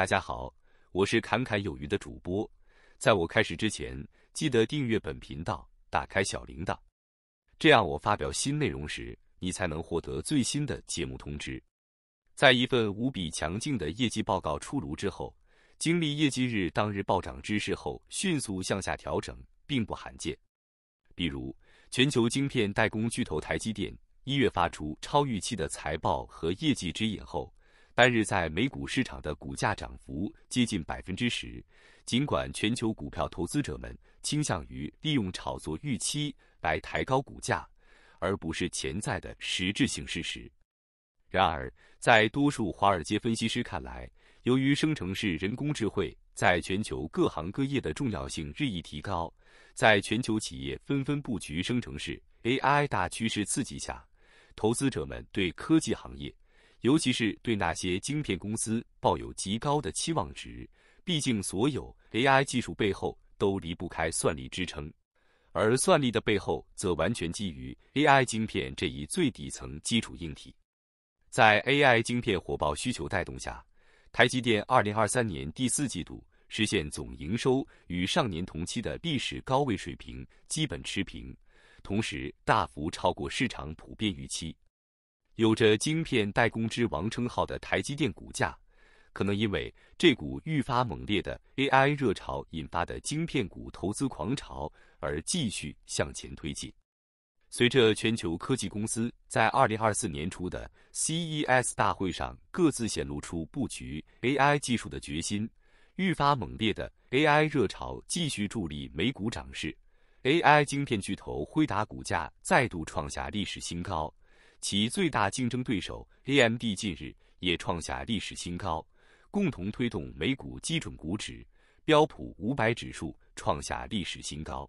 大家好，我是侃侃有余的主播。在我开始之前，记得订阅本频道，打开小铃铛，这样我发表新内容时，你才能获得最新的节目通知。在一份无比强劲的业绩报告出炉之后，经历业绩日当日暴涨之势后，迅速向下调整，并不罕见。比如，全球晶片代工巨头台积电一月发出超预期的财报和业绩指引后。单日在美股市场的股价涨幅接近百分之十。尽管全球股票投资者们倾向于利用炒作预期来抬高股价，而不是潜在的实质性事实。然而，在多数华尔街分析师看来，由于生成式人工智慧在全球各行各业的重要性日益提高，在全球企业纷纷布局生成式 AI 大趋势刺激下，投资者们对科技行业。尤其是对那些晶片公司抱有极高的期望值，毕竟所有 AI 技术背后都离不开算力支撑，而算力的背后则完全基于 AI 晶片这一最底层基础硬体。在 AI 晶片火爆需求带动下，台积电2023年第四季度实现总营收与上年同期的历史高位水平基本持平，同时大幅超过市场普遍预期。有着晶片代工之王称号的台积电股价，可能因为这股愈发猛烈的 AI 热潮引发的晶片股投资狂潮而继续向前推进。随着全球科技公司在2024年初的 CES 大会上各自显露出布局 AI 技术的决心，愈发猛烈的 AI 热潮继续助力美股涨势。AI 晶片巨头辉达股价再度创下历史新高。其最大竞争对手 AMD 近日也创下历史新高，共同推动美股基准股指标普五百指数创下历史新高。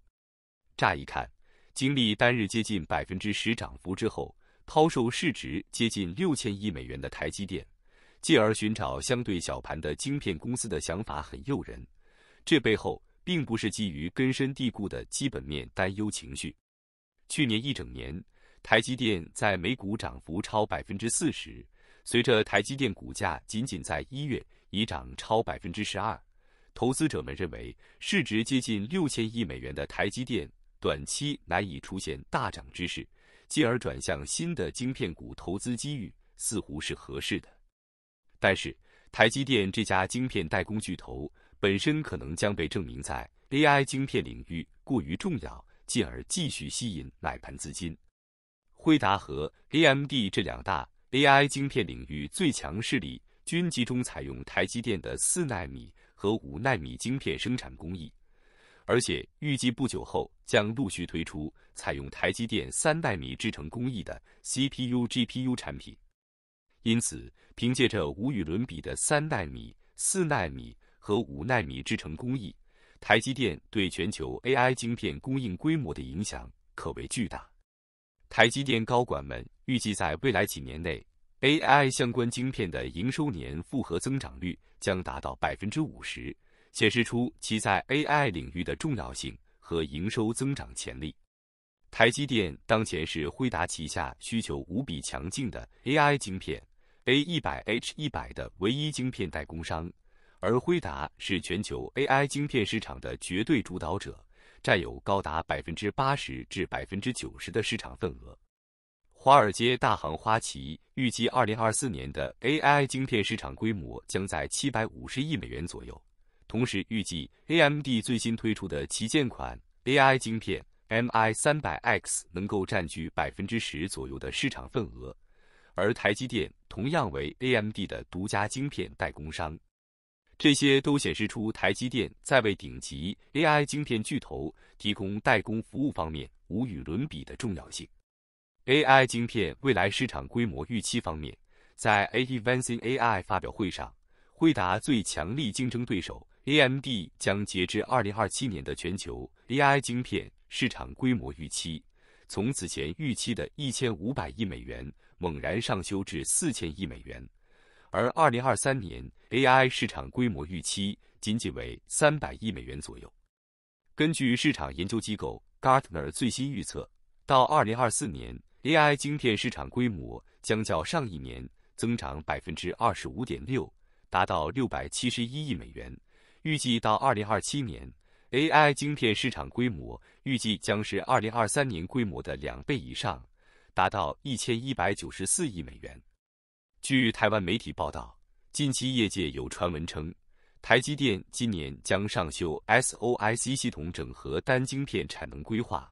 乍一看，经历单日接近百分之十涨幅之后，抛售市值接近六千亿美元的台积电，进而寻找相对小盘的晶片公司的想法很诱人。这背后并不是基于根深蒂固的基本面担忧情绪。去年一整年。台积电在美股涨幅超百分之四十，随着台积电股价仅仅在一月已涨超百分之十二，投资者们认为市值接近六千亿美元的台积电短期难以出现大涨之势，进而转向新的晶片股投资机遇似乎是合适的。但是，台积电这家晶片代工巨头本身可能将被证明在 AI 晶片领域过于重要，进而继续吸引买盘资金。辉达和 AMD 这两大 AI 芯片领域最强势力，均集中采用台积电的四纳米和五纳米晶片生产工艺，而且预计不久后将陆续推出采用台积电三纳米制程工艺的 CPU、GPU 产品。因此，凭借着无与伦比的三纳米、四纳米和五纳米制程工艺，台积电对全球 AI 晶片供应规模的影响可谓巨大。台积电高管们预计，在未来几年内，AI 相关晶片的营收年复合增长率将达到百分之五十，显示出其在 AI 领域的重要性和营收增长潜力。台积电当前是辉达旗下需求无比强劲的 AI 晶片 A100 H100 的唯一晶片代工商，而辉达是全球 AI 晶片市场的绝对主导者。占有高达百分之八十至百分之九十的市场份额。华尔街大行花旗预计，二零二四年的 AI 晶片市场规模将在七百五十亿美元左右。同时，预计 AMD 最新推出的旗舰款 AI 晶片 MI 三百 X 能够占据百分之十左右的市场份额，而台积电同样为 AMD 的独家晶片代工商。这些都显示出台积电在为顶级 AI 晶片巨头提供代工服务方面无与伦比的重要性。AI 晶片未来市场规模预期方面，在 AI v n c i n g AI 发表会上，惠达最强力竞争对手 AMD 将截至二零二七年的全球 AI 晶片市场规模预期，从此前预期的一千五百亿美元猛然上修至四千亿美元。而二零二三年 AI 市场规模预期仅仅为三百亿美元左右。根据市场研究机构 Gartner 最新预测，到二零二四年 AI 晶片市场规模将较上一年增长百分之二十五点六，达到六百七十一亿美元。预计到二零二七年，AI 晶片市场规模预计将是二零二三年规模的两倍以上，达到一千一百九十四亿美元。据台湾媒体报道，近期业界有传闻称，台积电今年将上修 SOI C 系统整合单晶片产能规划，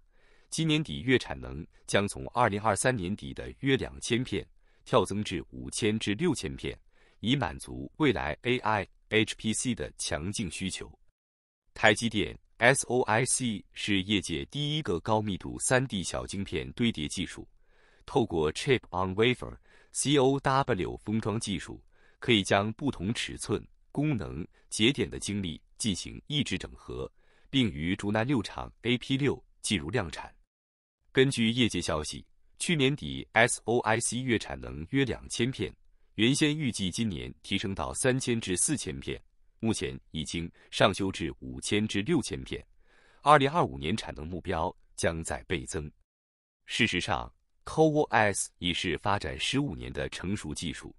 今年底月产能将从2023年底的约2000片跳增至5000至6000片，以满足未来 AI HPC 的强劲需求。台积电 SOI C 是业界第一个高密度 3D 小晶片堆叠技术，透过 Chip on Wafer。COW 封装技术可以将不同尺寸、功能节点的精力进行异质整合，并于竹南六厂 AP6 进入量产。根据业界消息，去年底 SOIC 月产能约两千片，原先预计今年提升到三千至四千片，目前已经上修至五千至六千片。二零二五年产能目标将在倍增。事实上，CoWoS 已是发展十五年的成熟技术，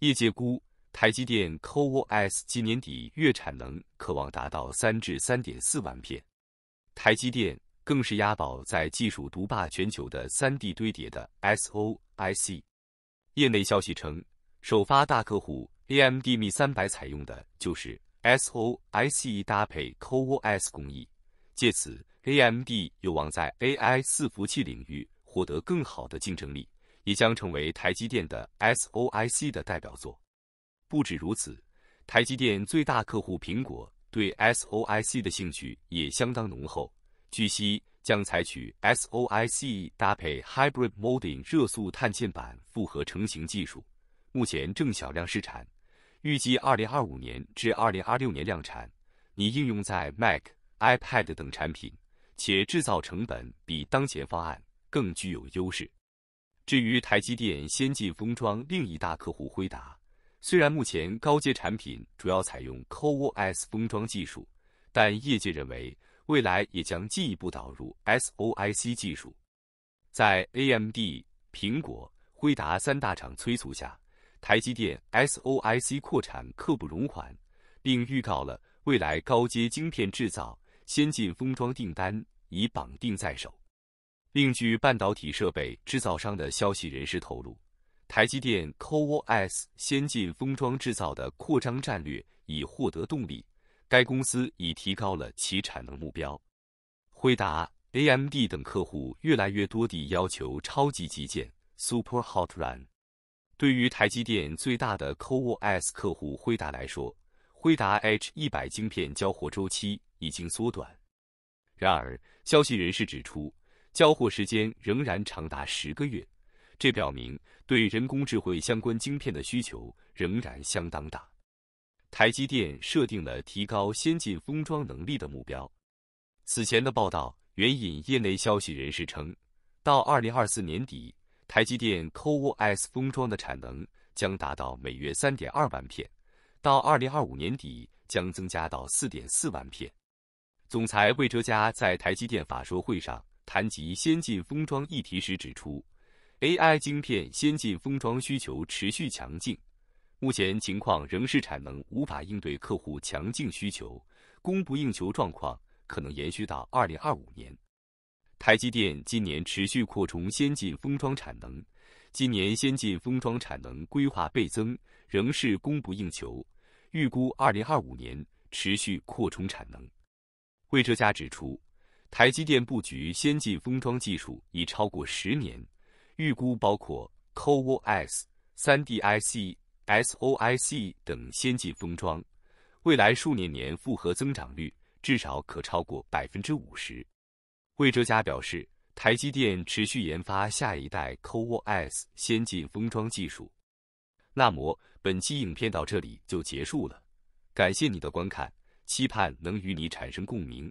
业界估台积电 CoWoS 今年底月产能可望达到三至三点四万片。台积电更是押宝在技术独霸全球的三 D 堆叠的 SOIc。业内消息称，首发大客户 AMD Mi300 采用的就是 SOIc 搭配 CoWoS 工艺，借此 AMD 有望在 AI 伺服器领域。获得更好的竞争力，也将成为台积电的 S O I C 的代表作。不止如此，台积电最大客户苹果对 S O I C 的兴趣也相当浓厚。据悉，将采取 S O I C 搭配 Hybrid Molding 热塑碳嵌板复合成型技术，目前正小量试产，预计二零二五年至二零二六年量产，拟应用在 Mac、iPad 等产品，且制造成本比当前方案。更具有优势。至于台积电先进封装另一大客户辉达，虽然目前高阶产品主要采用 Co-S 封装技术，但业界认为未来也将进一步导入 SOI C 技术。在 AMD、苹果、辉达三大厂催促下，台积电 SOI C 扩产刻不容缓，并预告了未来高阶晶片制造先进封装订单已绑定在手。另据半导体设备制造商的消息人士透露，台积电 CoWoS 先进封装制造的扩张战略已获得动力，该公司已提高了其产能目标。辉达、AMD 等客户越来越多地要求超级基件 （Super Hot Run）。对于台积电最大的 CoWoS 客户辉达来说，辉达 H100 晶片交货周期已经缩短。然而，消息人士指出。交货时间仍然长达十个月，这表明对人工智慧相关晶片的需求仍然相当大。台积电设定了提高先进封装能力的目标。此前的报道援引业内消息人士称，到二零二四年底，台积电 CoWoS 封装的产能将达到每月三点二万片，到二零二五年底将增加到四点四万片。总裁魏哲嘉在台积电法说会上。谈及先进封装议题时指出，AI 晶片先进封装需求持续强劲，目前情况仍是产能无法应对客户强劲需求，供不应求状况可能延续到2025年。台积电今年持续扩充先进封装产能，今年先进封装产能规划倍增，仍是供不应求，预估2025年持续扩充产能。魏哲嘉指出。台积电布局先进封装技术已超过十年，预估包括 CoWoS、3D ICS、OIC 等先进封装，未来数年年复合增长率至少可超过百分之五十。魏哲嘉表示，台积电持续研发下一代 CoWoS 先进封装技术。那么本期影片到这里就结束了，感谢你的观看，期盼能与你产生共鸣。